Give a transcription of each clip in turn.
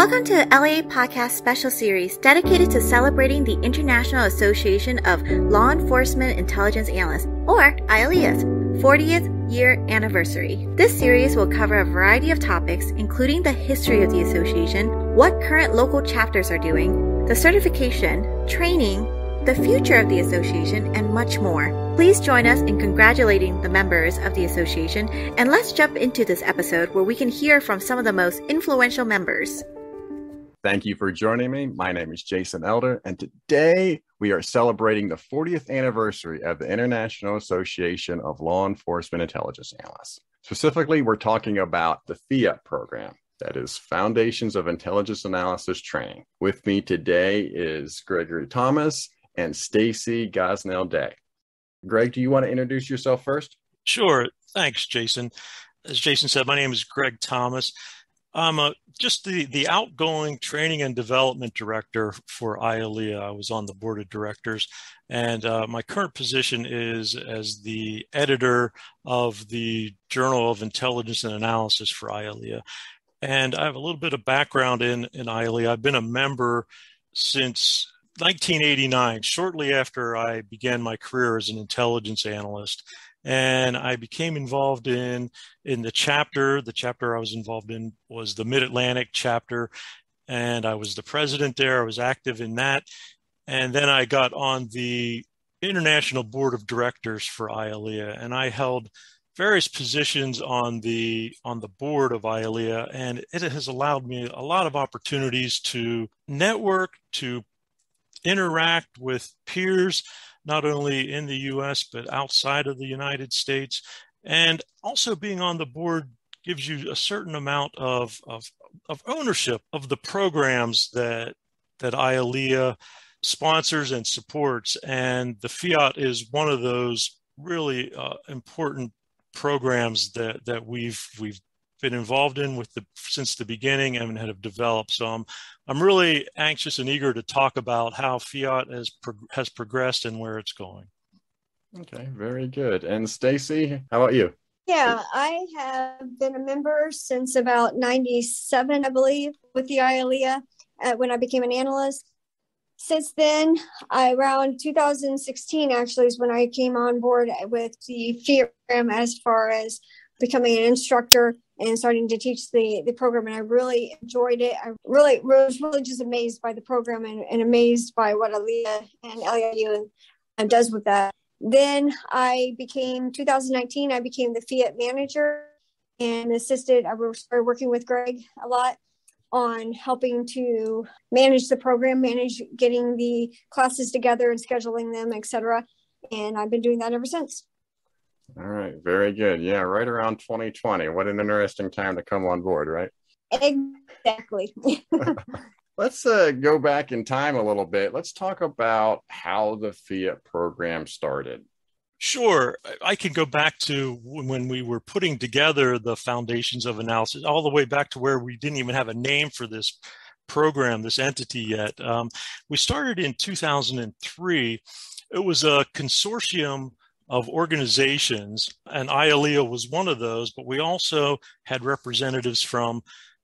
Welcome to the LA Podcast Special Series dedicated to celebrating the International Association of Law Enforcement Intelligence Analysts, or ILEA's, 40th year anniversary. This series will cover a variety of topics, including the history of the association, what current local chapters are doing, the certification, training, the future of the association, and much more. Please join us in congratulating the members of the association, and let's jump into this episode where we can hear from some of the most influential members. Thank you for joining me. My name is Jason Elder, and today we are celebrating the 40th anniversary of the International Association of Law Enforcement Intelligence Analysts. Specifically, we're talking about the FIAT program, that is Foundations of Intelligence Analysis Training. With me today is Gregory Thomas and Stacy Gosnell Day. Greg, do you want to introduce yourself first? Sure. Thanks, Jason. As Jason said, my name is Greg Thomas. I'm um, a, uh, just the, the outgoing training and development director for IALEA. I was on the board of directors, and uh, my current position is as the editor of the Journal of Intelligence and Analysis for IALEA. And I have a little bit of background in, in IALEA. I've been a member since 1989, shortly after I began my career as an intelligence analyst and I became involved in in the chapter. The chapter I was involved in was the Mid Atlantic chapter, and I was the president there. I was active in that, and then I got on the international board of directors for IALEA, and I held various positions on the on the board of IALEA, and it has allowed me a lot of opportunities to network, to interact with peers not only in the US, but outside of the United States. And also being on the board gives you a certain amount of, of, of ownership of the programs that, that IALEA sponsors and supports. And the Fiat is one of those really uh, important programs that, that we've, we've been involved in with the since the beginning and have developed. So I'm I'm really anxious and eager to talk about how fiat has has progressed and where it's going. Okay, very good. And Stacy, how about you? Yeah, I have been a member since about 97, I believe, with the IALEA uh, when I became an analyst. Since then, I, around 2016 actually is when I came on board with the FIRM as far as becoming an instructor and starting to teach the the program and i really enjoyed it i really was really just amazed by the program and, and amazed by what Aliyah and liu and does with that then i became 2019 i became the fiat manager and assisted i started working with greg a lot on helping to manage the program manage getting the classes together and scheduling them etc and i've been doing that ever since all right, very good. Yeah, right around 2020. What an interesting time to come on board, right? Exactly. Let's uh, go back in time a little bit. Let's talk about how the Fiat program started. Sure. I can go back to when we were putting together the foundations of analysis, all the way back to where we didn't even have a name for this program, this entity yet. Um, we started in 2003. It was a consortium of organizations, and IALEA was one of those, but we also had representatives from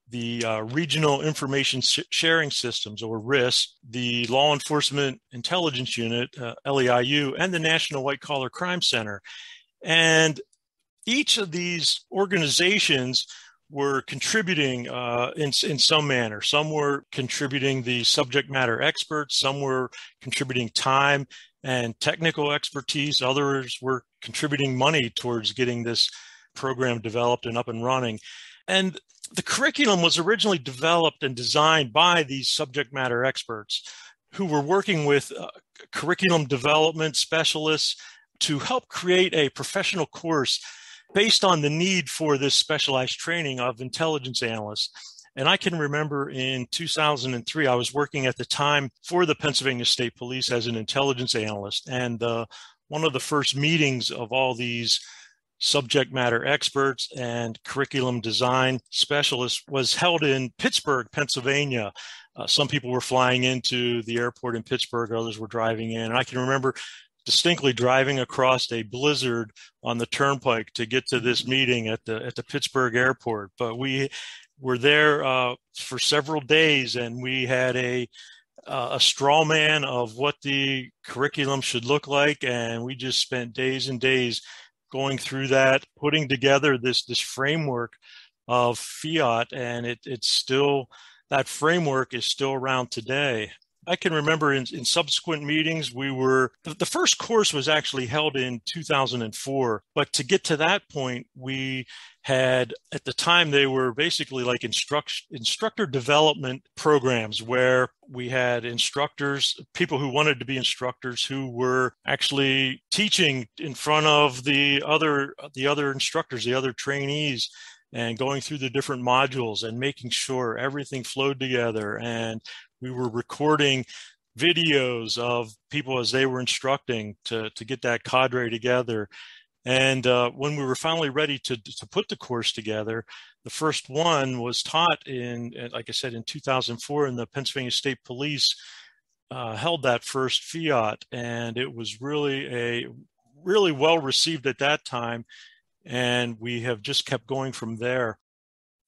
the uh, Regional Information Sharing Systems, or RIS, the Law Enforcement Intelligence Unit, uh, LEIU, and the National White Collar Crime Center. And each of these organizations were contributing uh, in, in some manner. Some were contributing the subject matter experts, some were contributing time, and technical expertise. Others were contributing money towards getting this program developed and up and running. And the curriculum was originally developed and designed by these subject matter experts who were working with uh, curriculum development specialists to help create a professional course based on the need for this specialized training of intelligence analysts. And I can remember in 2003, I was working at the time for the Pennsylvania State Police as an intelligence analyst. And uh, one of the first meetings of all these subject matter experts and curriculum design specialists was held in Pittsburgh, Pennsylvania. Uh, some people were flying into the airport in Pittsburgh, others were driving in. And I can remember distinctly driving across a blizzard on the turnpike to get to this meeting at the at the Pittsburgh airport. But we were there uh, for several days, and we had a uh, a straw man of what the curriculum should look like, and we just spent days and days going through that, putting together this this framework of fiat, and it, it's still that framework is still around today. I can remember in, in subsequent meetings, we were, the first course was actually held in 2004. But to get to that point, we had, at the time, they were basically like instruct, instructor development programs where we had instructors, people who wanted to be instructors who were actually teaching in front of the other, the other instructors, the other trainees and going through the different modules and making sure everything flowed together and we were recording videos of people as they were instructing to, to get that cadre together. And uh, when we were finally ready to, to put the course together, the first one was taught in, uh, like I said, in 2004, and the Pennsylvania State Police uh, held that first fiat. And it was really a really well received at that time. And we have just kept going from there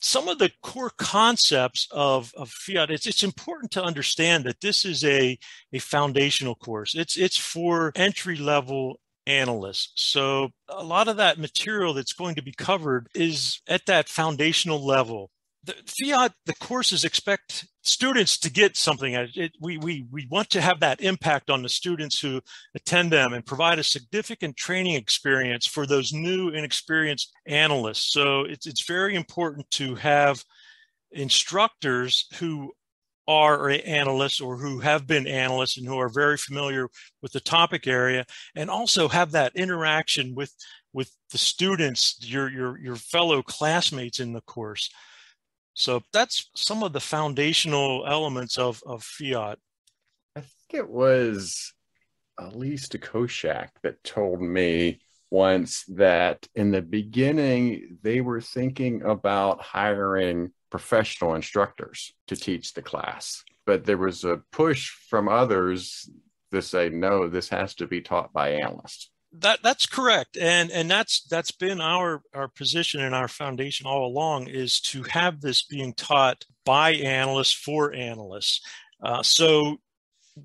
some of the core concepts of, of fiat it's, it's important to understand that this is a, a foundational course it's it's for entry level analysts so a lot of that material that's going to be covered is at that foundational level the fiat the courses expect students to get something it, we, we, we want to have that impact on the students who attend them and provide a significant training experience for those new and experienced analysts so it's, it's very important to have instructors who are analysts or who have been analysts and who are very familiar with the topic area and also have that interaction with with the students your your, your fellow classmates in the course so that's some of the foundational elements of, of fiat. I think it was Elise de Koschak that told me once that in the beginning they were thinking about hiring professional instructors to teach the class. But there was a push from others to say, no, this has to be taught by analysts that that's correct and and that's that's been our our position and our foundation all along is to have this being taught by analysts for analysts uh, so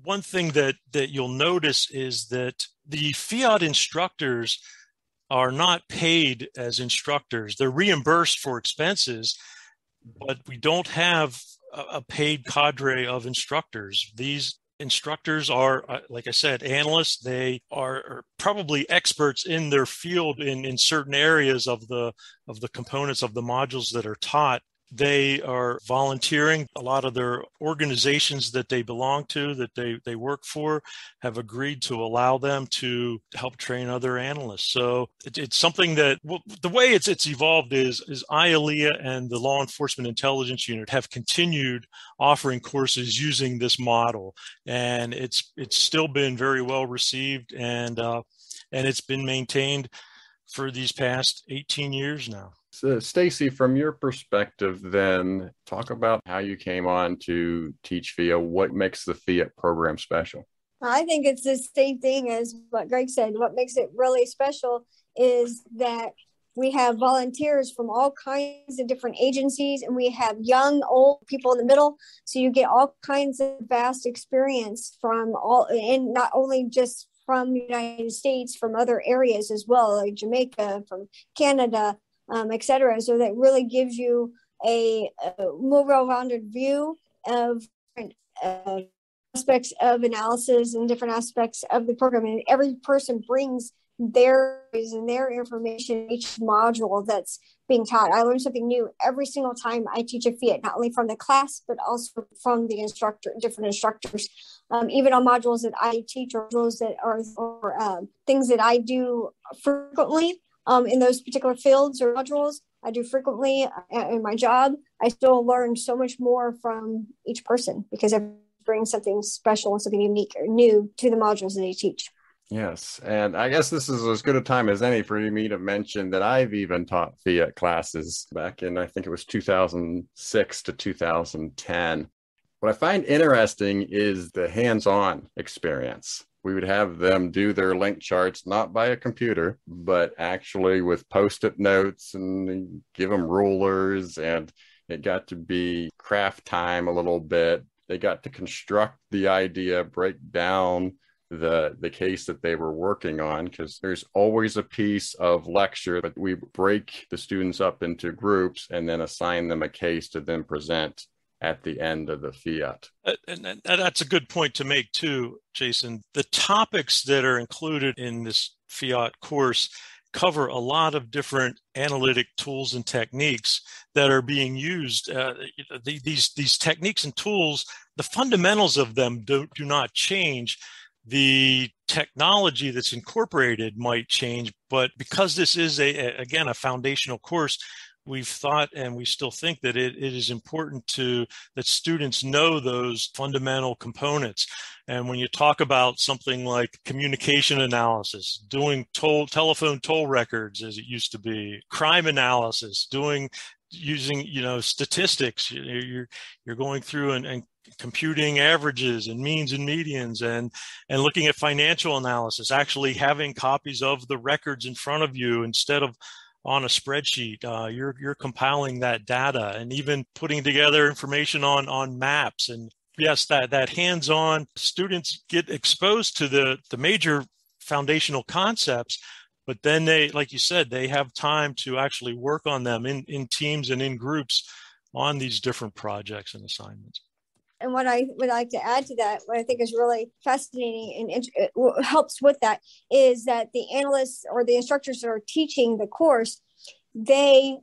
one thing that that you'll notice is that the fiat instructors are not paid as instructors they're reimbursed for expenses but we don't have a paid cadre of instructors these instructors are uh, like i said analysts they are, are, probably experts in their field in in certain areas of the of the components of the modules that are taught they are volunteering. A lot of their organizations that they belong to, that they, they work for, have agreed to allow them to help train other analysts. So it, it's something that well, the way it's it's evolved is is IALEA and the Law Enforcement Intelligence Unit have continued offering courses using this model, and it's it's still been very well received, and uh, and it's been maintained for these past 18 years now. So, Stacy, from your perspective, then talk about how you came on to teach FIA. What makes the FIA program special? I think it's the same thing as what Greg said. What makes it really special is that we have volunteers from all kinds of different agencies, and we have young, old people in the middle. So you get all kinds of vast experience from all, and not only just from the United States, from other areas as well, like Jamaica, from Canada, um, etc. So that really gives you a, a more well-rounded view of different uh, aspects of analysis and different aspects of the program. And every person brings their and their information each module that's being taught. I learn something new every single time I teach a fiat, not only from the class but also from the instructor, different instructors. Um, even on modules that I teach or those that are or, um, things that I do frequently, um, in those particular fields or modules. I do frequently uh, in my job. I still learn so much more from each person because I bring something special and something unique or new to the modules that they teach. Yes, and I guess this is as good a time as any for me to mention that I've even taught Fiat classes back in I think it was 2006 to 2010. What I find interesting is the hands-on experience we would have them do their link charts not by a computer but actually with post-it notes and give them rulers and it got to be craft time a little bit they got to construct the idea break down the the case that they were working on because there's always a piece of lecture but we break the students up into groups and then assign them a case to then present at the end of the fiat. Uh, and, and that's a good point to make, too, Jason. The topics that are included in this fiat course cover a lot of different analytic tools and techniques that are being used. Uh, these these techniques and tools, the fundamentals of them do, do not change. The technology that's incorporated might change, but because this is a, a again a foundational course, we've thought and we still think that it, it is important to that students know those fundamental components and when you talk about something like communication analysis doing toll, telephone toll records as it used to be crime analysis doing using you know statistics you're you're going through and, and computing averages and means and medians and and looking at financial analysis actually having copies of the records in front of you instead of on a spreadsheet. Uh, you're you're compiling that data and even putting together information on on maps. And yes, that that hands-on students get exposed to the the major foundational concepts, but then they, like you said, they have time to actually work on them in in teams and in groups on these different projects and assignments. And what I would like to add to that, what I think is really fascinating and it helps with that, is that the analysts or the instructors that are teaching the course, they,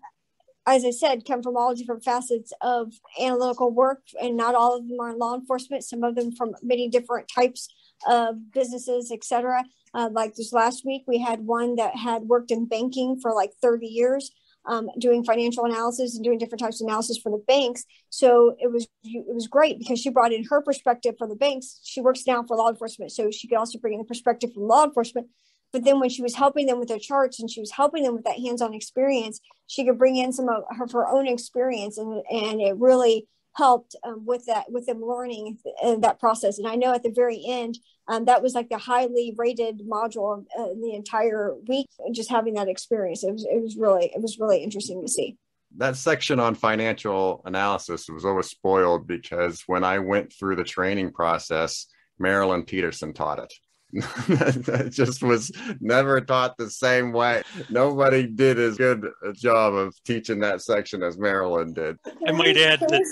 as I said, come from all different facets of analytical work, and not all of them are in law enforcement. Some of them from many different types of businesses, etc. Uh, like this last week, we had one that had worked in banking for like 30 years um, doing financial analysis and doing different types of analysis for the banks. So it was it was great because she brought in her perspective for the banks. She works now for law enforcement, so she could also bring in the perspective from law enforcement. But then when she was helping them with their charts and she was helping them with that hands-on experience, she could bring in some of her, of her own experience, and and it really helped um, with that with them learning that process and i know at the very end um, that was like the highly rated module uh, the entire week just having that experience it was, it was really it was really interesting to see that section on financial analysis was always spoiled because when i went through the training process marilyn peterson taught it that just was never taught the same way. Nobody did as good a job of teaching that section as Marilyn did. I might add that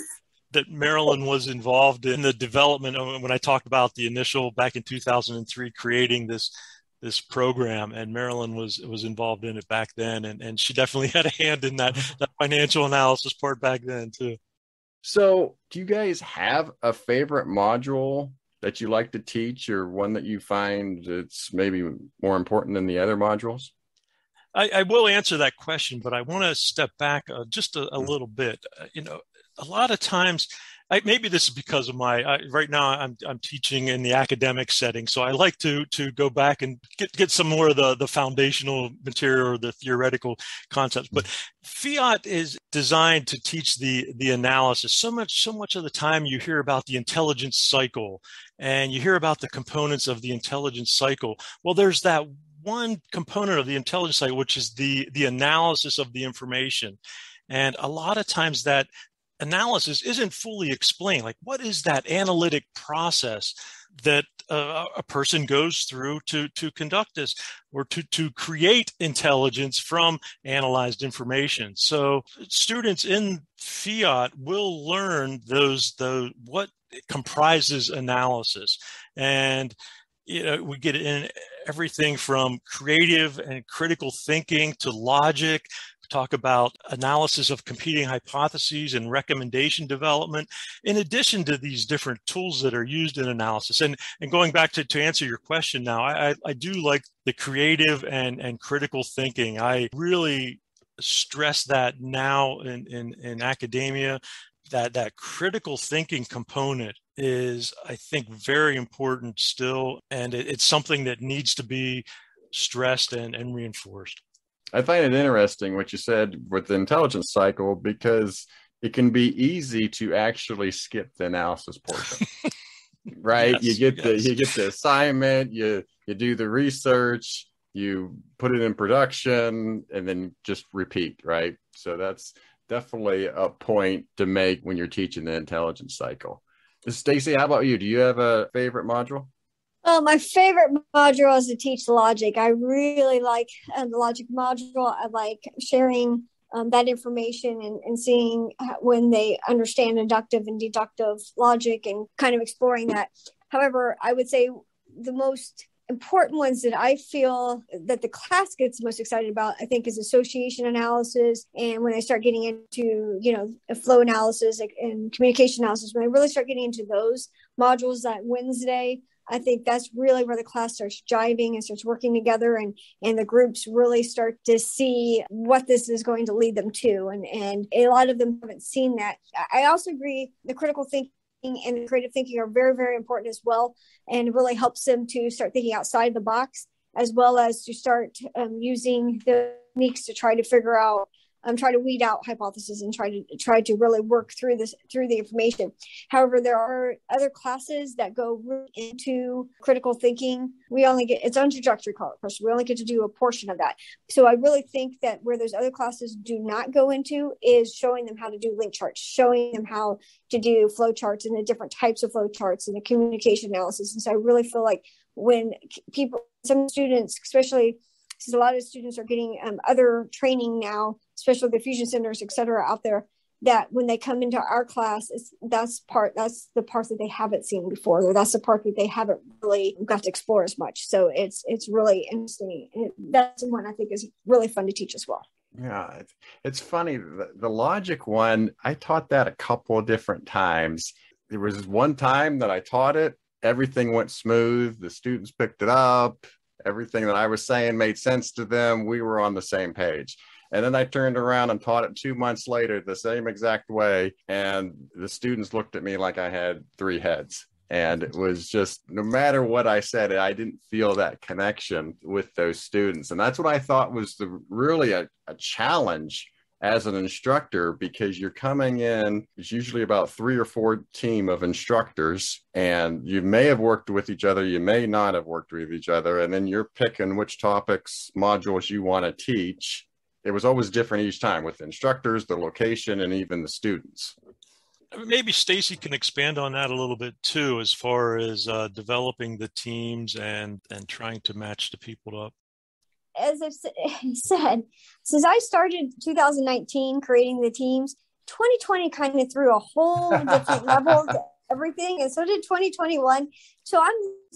that Marilyn was involved in the development of when I talked about the initial back in 2003 creating this this program and Marilyn was was involved in it back then and, and she definitely had a hand in that mm-hmm. that financial analysis part back then too. So do you guys have a favorite module that you like to teach or one that you find it's maybe more important than the other modules? I, I, will answer that question, but I want to step back uh, just a, a, little bit. Uh, you know, a lot of times, I, maybe this is because of my I, right now I'm, I'm teaching in the academic setting, so I like to to go back and get, get some more of the the foundational material or the theoretical concepts. But fiat is designed to teach the the analysis. So much so much of the time you hear about the intelligence cycle, and you hear about the components of the intelligence cycle. Well, there's that one component of the intelligence cycle, which is the the analysis of the information. And a lot of times that analysis isn't fully explained. Like, what is that analytic process that uh, a person goes through to to conduct this or to to create intelligence from analyzed information? So, students in fiat will learn those Those what comprises analysis and you know, we get in everything from creative and critical thinking to logic talk about analysis of competing hypotheses and recommendation development, in addition to these different tools that are used in analysis. And, and going back to, to answer your question now, I, I do like the creative and, and critical thinking. I really stress that now in, in, in academia, that, that critical thinking component is, I think, very important still. And it, it's something that needs to be stressed and, and reinforced. I find it interesting what you said with the intelligence cycle because it can be easy to actually skip the analysis portion. right? Yes, you get yes. the you get the assignment, you you do the research, you put it in production and then just repeat, right? So that's definitely a point to make when you're teaching the intelligence cycle. Stacy, how about you? Do you have a favorite module? Oh, my favorite module is to teach logic. I really like uh, the logic module. I like sharing um, that information and, and seeing uh, when they understand inductive and deductive logic and kind of exploring that. However, I would say the most important ones that I feel that the class gets most excited about, I think, is association analysis. And when I start getting into, you know, flow analysis and communication analysis, when I really start getting into those modules that Wednesday, I think that's really where the class starts jiving and starts working together and and the groups really start to see what this is going to lead them to. And and a lot of them haven't seen that. I also agree the critical thinking and creative thinking are very, very important as well, and really helps them to start thinking outside the box, as well as to start um, using the techniques to try to figure out um, try to weed out hypotheses and try to try to really work through this through the information. However, there are other classes that go into critical thinking. We only get its own trajectory course. We only get to do a portion of that. So I really think that where those other classes do not go into is showing them how to do link charts, showing them how to do flow charts and the different types of flow charts and the communication analysis. And so I really feel like when people, some students, especially since a lot of students are getting um, other training now special diffusion centers, et cetera, out there that when they come into our class, it's, that's part that's the part that they haven't seen before, or that's the part that they haven't really got to explore as much. So it's it's really interesting. It, that's one I think is really fun to teach as well. Yeah, it's funny. The, the logic one, I taught that a couple of different times. There was one time that I taught it, everything went smooth. The students picked it up. Everything that I was saying made sense to them. We were on the same page and then I turned around and taught it two months later the same exact way. And the students looked at me like I had three heads. And it was just no matter what I said, I didn't feel that connection with those students. And that's what I thought was the really a, a challenge as an instructor because you're coming in it's usually about three or four team of instructors and you may have worked with each other you may not have worked with each other and then you're picking which topics modules you want to teach it was always different each time with instructors, the location, and even the students. Maybe Stacy can expand on that a little bit too, as far as uh, developing the teams and and trying to match the people up. As i said, since I started 2019 creating the teams, 2020 kind of threw a whole different level to everything, and so did 2021. So I'm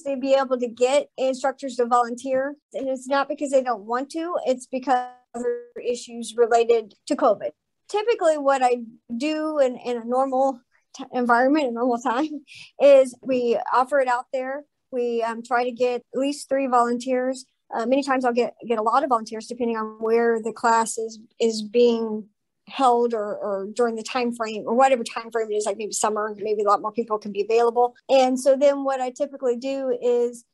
to be able to get instructors to volunteer, and it's not because they don't want to; it's because other issues related to COVID. Typically, what I do in, in a normal t- environment, a normal time, is we offer it out there. We um, try to get at least three volunteers. Uh, many times I'll get, get a lot of volunteers depending on where the class is, is being held or, or during the time frame or whatever time frame it is like maybe summer maybe a lot more people can be available and so then what i typically do is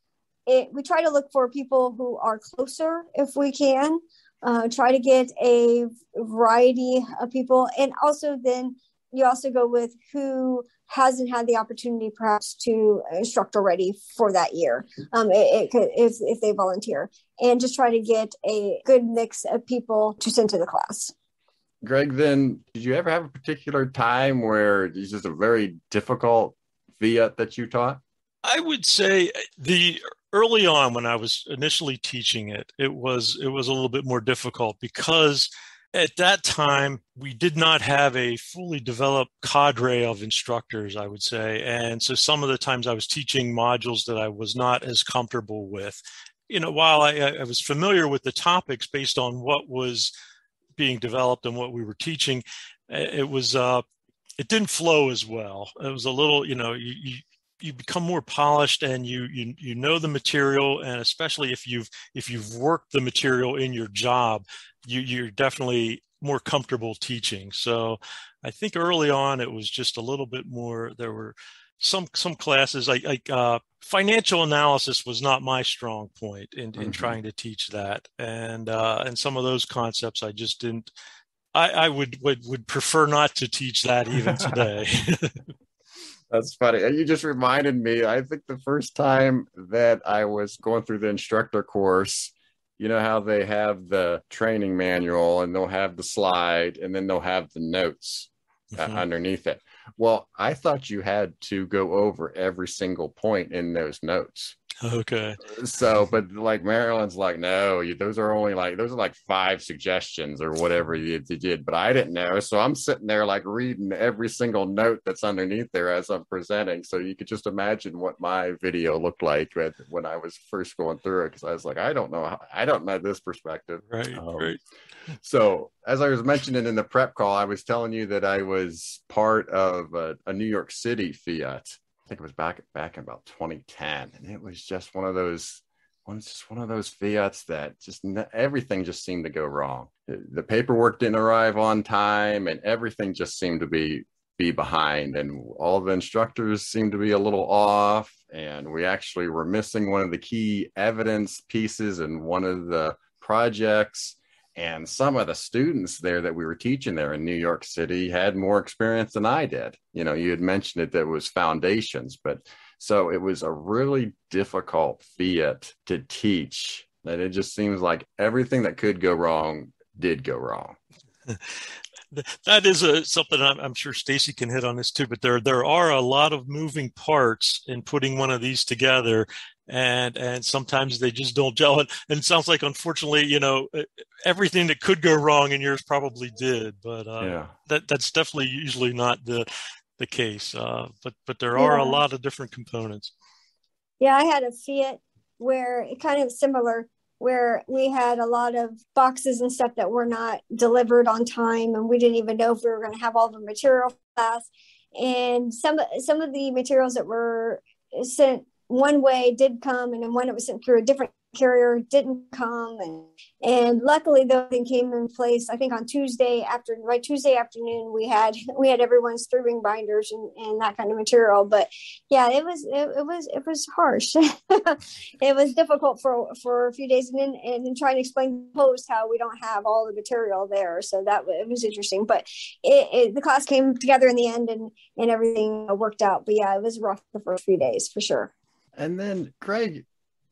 it, we try to look for people who are closer if we can uh, try to get a variety of people and also then you also go with who hasn't had the opportunity perhaps to instruct already for that year um, it, it could, if, if they volunteer and just try to get a good mix of people to send to the class greg then did you ever have a particular time where it's just a very difficult fiat that you taught i would say the early on when I was initially teaching it, it was it was a little bit more difficult because at that time we did not have a fully developed cadre of instructors, I would say, and so some of the times I was teaching modules that I was not as comfortable with. You know, while I, I was familiar with the topics based on what was being developed and what we were teaching, it was uh, it didn't flow as well. It was a little, you know, you, you become more polished and you, you you know the material and especially if you've if you've worked the material in your job you you're definitely more comfortable teaching so i think early on it was just a little bit more there were some some classes like like uh, financial analysis was not my strong point in, in mm-hmm. trying to teach that and uh, and some of those concepts i just didn't I, I would, would would prefer not to teach that even today. That's funny. You just reminded me. I think the first time that I was going through the instructor course, you know how they have the training manual and they'll have the slide and then they'll have the notes uh, mm-hmm. uh, underneath it. Well, I thought you had to go over every single point in those notes. Okay. Uh, so, but like Maryland's like, no, you, those are only like those are like five suggestions or whatever you, you, did. But I didn't know, so I'm sitting there like reading every single note that's underneath there as I'm presenting. So you could just imagine what my video looked like when I was first going through it, because I was like, I don't know, I don't know this perspective. Right. Um, right. So, as I was mentioning in the prep call, I was telling you that I was part of a, a New York City fiat think it was back back in about 2010, and it was just one of those. one's just one of those fiats that just everything just seemed to go wrong. The paperwork didn't arrive on time, and everything just seemed to be be behind, and all the instructors seemed to be a little off. And we actually were missing one of the key evidence pieces in one of the projects and some of the students there that we were teaching there in New York City had more experience than I did. You know, you had mentioned it that it was foundations, but so it was a really difficult fiat to teach that it just seems like everything that could go wrong did go wrong. that is a, something I'm, I'm sure Stacy can hit on this too. But there there are a lot of moving parts in putting one of these together, and and sometimes they just don't gel. And, and sounds like unfortunately, you know, everything that could go wrong in yours probably did. But uh, yeah. that that's definitely usually not the the case. Uh, but but there are yeah. a lot of different components. Yeah, I had a Fiat where kind of similar where we had a lot of boxes and stuff that were not delivered on time and we didn't even know if we were going to have all the material class and some some of the materials that were sent one way did come and then one that was sent through a different carrier didn't come and and luckily the thing came in place i think on tuesday after right tuesday afternoon we had we had everyone's three ring binders and, and that kind of material but yeah it was it, it was it was harsh it was difficult for for a few days and then and then trying to explain the post how we don't have all the material there so that it was interesting but it, it the class came together in the end and and everything worked out but yeah it was rough the first few days for sure and then, Greg,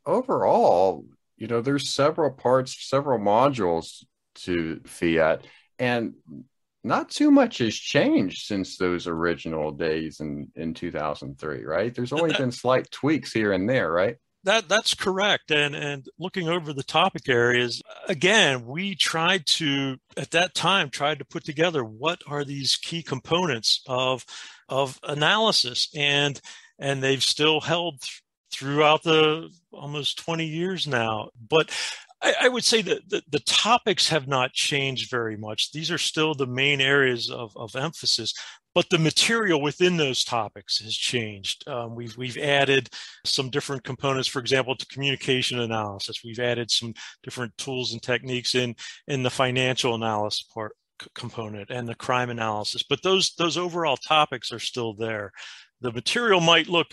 overall, you know, there's several parts, several modules to Fiat, and not too much has changed since those original days in, in 2003, right? There's only been slight tweaks here and there, right? That that's correct. And and looking over the topic areas, again, we tried to at that time tried to put together what are these key components of of analysis and and they've still held throughout the almost 20 years now. But I, I would say that the, the, topics have not changed very much. These are still the main areas of, of emphasis, but the material within those topics has changed. Um, we've we've added some different components, for example, to communication analysis. We've added some different tools and techniques in in the financial analysis part component and the crime analysis. But those those overall topics are still there. The material might look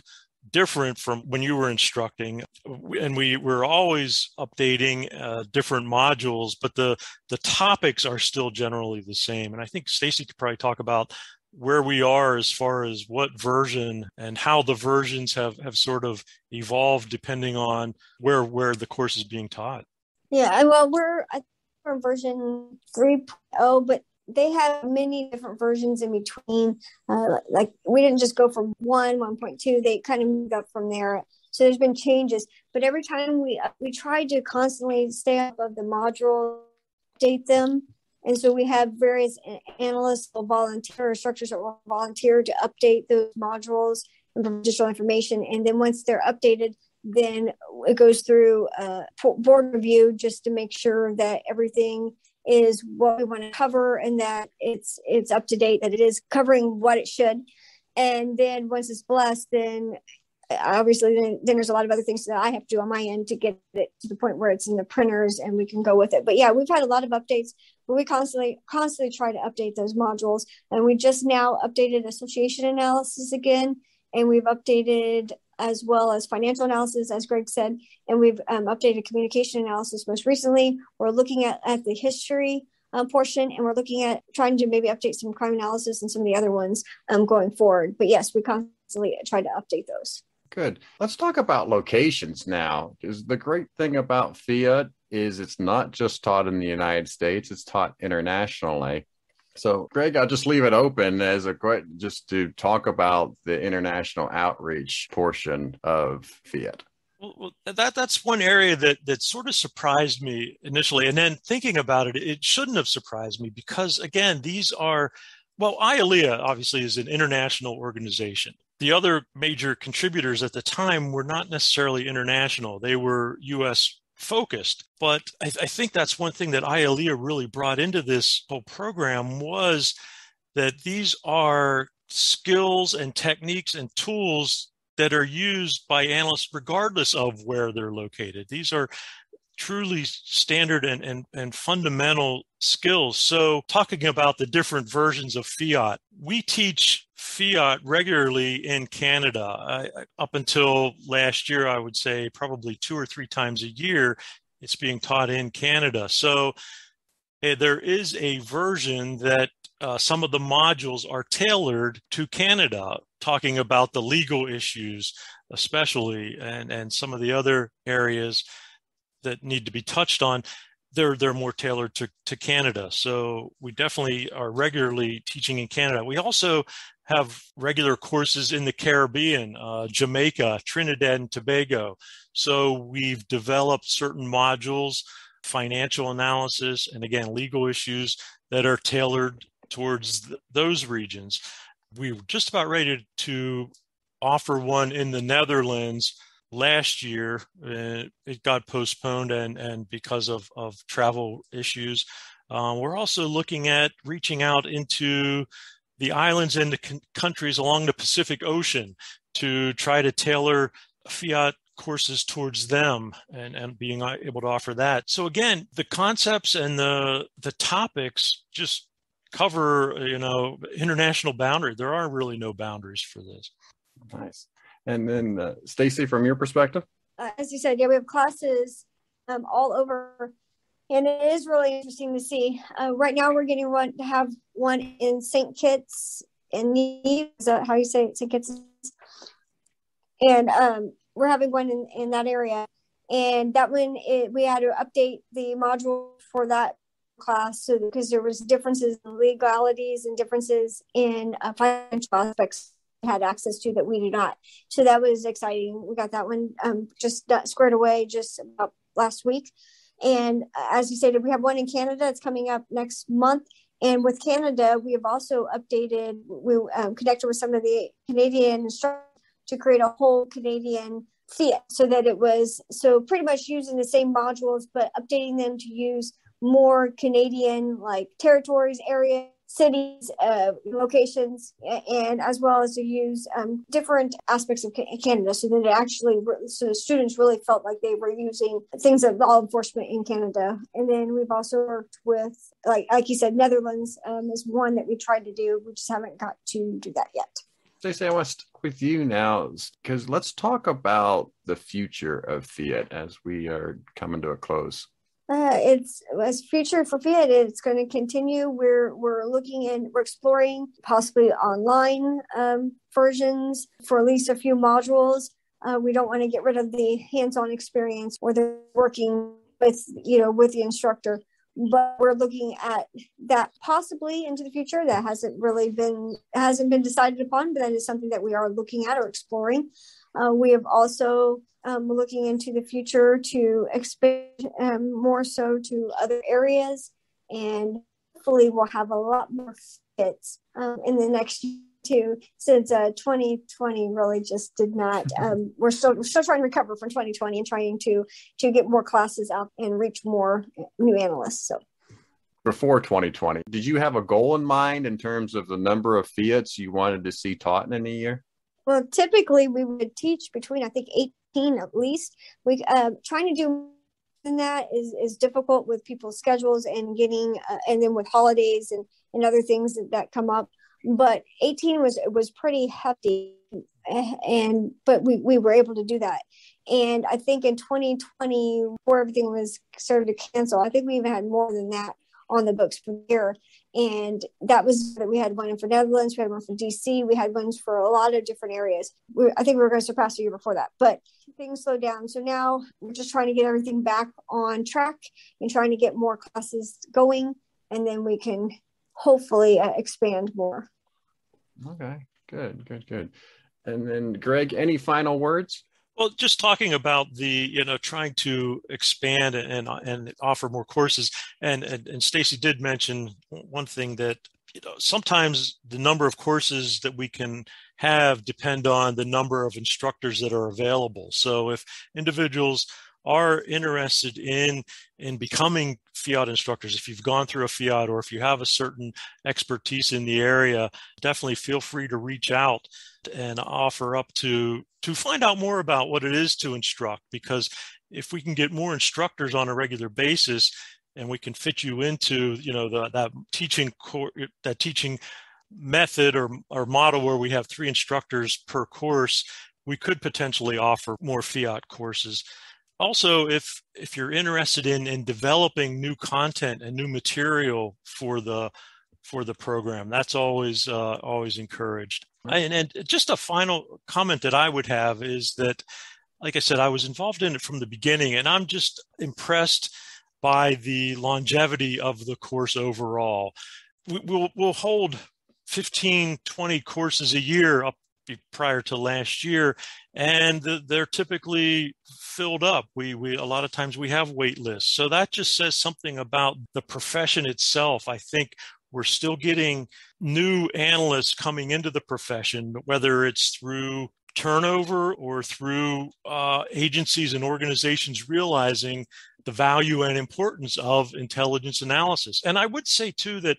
different from when you were instructing and we were always updating uh, different modules but the the topics are still generally the same and i think stacy could probably talk about where we are as far as what version and how the versions have have sort of evolved depending on where where the course is being taught yeah well we're I, we're version 3.0 but they have many different versions in between. Uh, like we didn't just go from one, 1.2, they kind of moved up from there. So there's been changes, but every time we uh, we try to constantly stay up of the module, update them, and so we have various analysts or volunteer structures that will volunteer to update those modules and additional information. And then once they're updated, then it goes through a board review just to make sure that everything is what we want to cover and that it's it's up to date that it is covering what it should and then once it's blessed then obviously then, then there's a lot of other things that i have to do on my end to get it to the point where it's in the printers and we can go with it but yeah we've had a lot of updates but we constantly constantly try to update those modules and we just now updated association analysis again and we've updated as well as financial analysis, as Greg said, and we've um, updated communication analysis most recently. We're looking at, at the history um, portion, and we're looking at trying to maybe update some crime analysis and some of the other ones um, going forward. But yes, we constantly try to update those. Good. Let's talk about locations now. Because the great thing about Fiat is it's not just taught in the United States; it's taught internationally. So, Greg, I'll just leave it open as a question just to talk about the international outreach portion of Fiat. Well, that that's one area that that sort of surprised me initially, and then thinking about it, it shouldn't have surprised me because again, these are well, IALEA obviously is an international organization. The other major contributors at the time were not necessarily international; they were U.S focused. But I, I think that's one thing that IALEA really brought into this whole program was that these are skills and techniques and tools that are used by analysts regardless of where they're located. These are truly standard and, and, and fundamental skills. So, talking about the different versions of fiat, we teach fiat regularly in Canada. I, up until last year, I would say probably two or three times a year, it's being taught in Canada. So eh, there is a version that uh, some of the modules are tailored to Canada, talking about the legal issues, especially, and, and some of the other areas that need to be touched on they're they're more tailored to, to Canada. So we definitely are regularly teaching in Canada. We also have regular courses in the Caribbean, uh, Jamaica, Trinidad and Tobago. So we've developed certain modules, financial analysis, and again, legal issues that are tailored towards th- those regions. We were just about ready to offer one in the Netherlands last year. Uh, it got postponed and, and because of, of travel issues. Uh, we're also looking at reaching out into the islands and the con- countries along the Pacific Ocean to try to tailor fiat courses towards them and, and being able to offer that. So again, the concepts and the the topics just cover you know international boundary. There are really no boundaries for this. Nice. And then uh, Stacy, from your perspective, uh, as you said, yeah, we have classes um, all over and it is really interesting to see. Uh, right now, we're getting one to have one in St. Kitts and Nevis. Is that how you say it? St. Kitts? And um, we're having one in, in that area. And that one, it, we had to update the module for that class so because there was differences in legalities and differences in uh, financial aspects had access to that we do not. So that was exciting. We got that one um, just squared away just about last week. And uh, as you stated, we have one in Canada. It's coming up next month. And with Canada, we have also updated, we um, connected with some of the Canadian instructors to create a whole Canadian fiat, so that it was, so pretty much using the same modules, but updating them to use more Canadian like territories, areas, cities, uh, locations, and as well as to use um, different aspects of Canada so that it actually, so the students really felt like they were using things of law enforcement in Canada. And then we've also worked with, like, like you said, Netherlands um, is one that we tried to do. We just haven't got to do that yet. Stacey, I want to stick with you now because let's talk about the future of Fiat as we are coming to a close. Uh, it's as future for fit. It's going to continue. We're we're looking and we're exploring possibly online um, versions for at least a few modules. Uh, we don't want to get rid of the hands-on experience or the working with you know with the instructor, but we're looking at that possibly into the future. That hasn't really been hasn't been decided upon, but that is something that we are looking at or exploring. Uh, we have also um, looking into the future to expand um, more so to other areas. And hopefully, we'll have a lot more fits um, in the next year too, since uh, 2020 really just did not. Um, we're still we're still trying to recover from 2020 and trying to to get more classes out and reach more new analysts. So before 2020. Did you have a goal in mind in terms of the number of fiats you wanted to see taught in a year? Well, typically we would teach between, I think, eight 15 at least. We uh, trying to do than that is, is difficult with people's schedules and getting uh, and then with holidays and, and other things that, that come up but 18 was was pretty hefty eh, and but we, we were able to do that and i think in 2020 where everything was started to cancel i think we even had more than that on the books per here, And that was that we had one in for Netherlands, we had one for DC, we had ones for a lot of different areas. We, I think we were going to surpass the year before that, but things slowed down. So now we're just trying to get everything back on track and trying to get more classes going, and then we can hopefully uh, expand more. Okay, good, good, good. And then, Greg, any final words? Well, just talking about the you know trying to expand and and offer more courses, and and, and Stacy did mention one thing that you know sometimes the number of courses that we can have depend on the number of instructors that are available. So if individuals are interested in in becoming fiat instructors if you've gone through a fiat or if you have a certain expertise in the area definitely feel free to reach out and offer up to to find out more about what it is to instruct because if we can get more instructors on a regular basis and we can fit you into you know the, that teaching core that teaching method or, or model where we have three instructors per course we could potentially offer more fiat courses also if if you're interested in in developing new content and new material for the for the program that's always uh, always encouraged and, and just a final comment that i would have is that like i said i was involved in it from the beginning and i'm just impressed by the longevity of the course overall we, will we'll hold 15 20 courses a year up prior to last year, and they're typically filled up. We, we a lot of times we have wait lists, so that just says something about the profession itself. I think we're still getting new analysts coming into the profession, whether it's through turnover or through uh, agencies and organizations realizing the value and importance of intelligence analysis. And I would say, too, that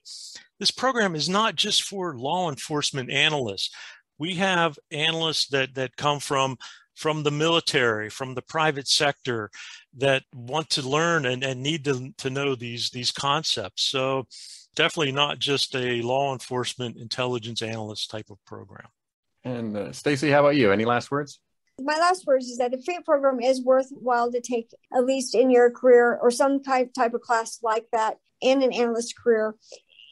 this program is not just for law enforcement analysts we have analysts that that come from from the military, from the private sector that want to learn and, and need to, to know these these concepts. So definitely not just a law enforcement intelligence analyst type of program. And uh, Stacy, how about you? Any last words? My last words is that the free program is worthwhile to take at least in your career or some type type of class like that in an analyst career.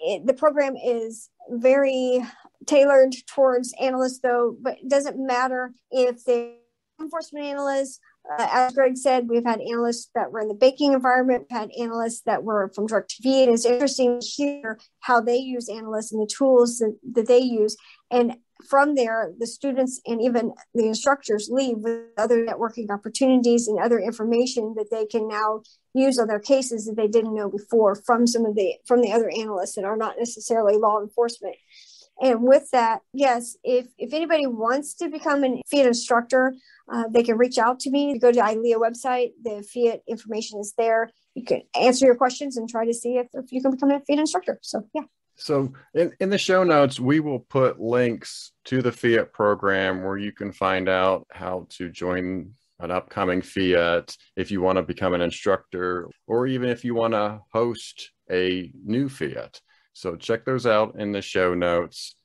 It, the program is very tailored towards analysts, though, but it doesn't matter if they enforcement analysts. Uh, as Greg said, we've had analysts that were in the banking environment, we've had analysts that were from direct TV, and it's interesting to hear how they use analysts and the tools that, that they use. And from there, the students and even the instructors leave with other networking opportunities and other information that they can now use on their cases that they didn't know before from some of the from the other analysts that are not necessarily law enforcement and with that, yes, if, if anybody wants to become an Fiat instructor, uh, they can reach out to me. You go to ILEA website, the Fiat information is there. You can answer your questions and try to see if, if you can become a Fiat instructor. So, yeah. So, in, in the show notes, we will put links to the Fiat program where you can find out how to join an upcoming Fiat if you want to become an instructor or even if you want to host a new Fiat. So check those out in the show notes.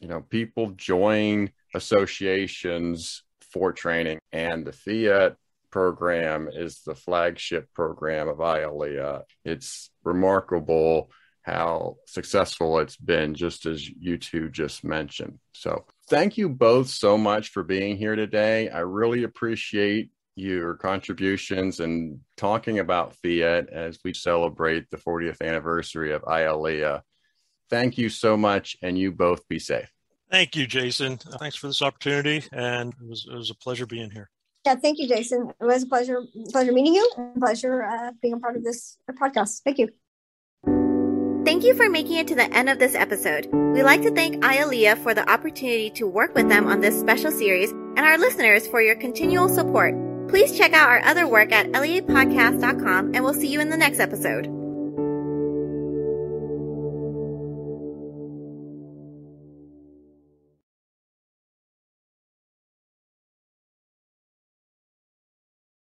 You know, people join associations for training, and the Fiat program is the flagship program of IALEA. It's remarkable how successful it's been, just as you two just mentioned. So, thank you both so much for being here today. I really appreciate your contributions and talking about Fiat as we celebrate the 40th anniversary of IALEA. Thank you so much, and you both be safe. Thank you, Jason. Thanks for this opportunity, and it was, it was a pleasure being here. Yeah, thank you, Jason. It was a pleasure, pleasure meeting you, and pleasure uh, being a part of this podcast. Thank you. Thank you for making it to the end of this episode. We'd like to thank IALEA for the opportunity to work with them on this special series and our listeners for your continual support. Please check out our other work at leapodcast.com and we'll see you in the next episode.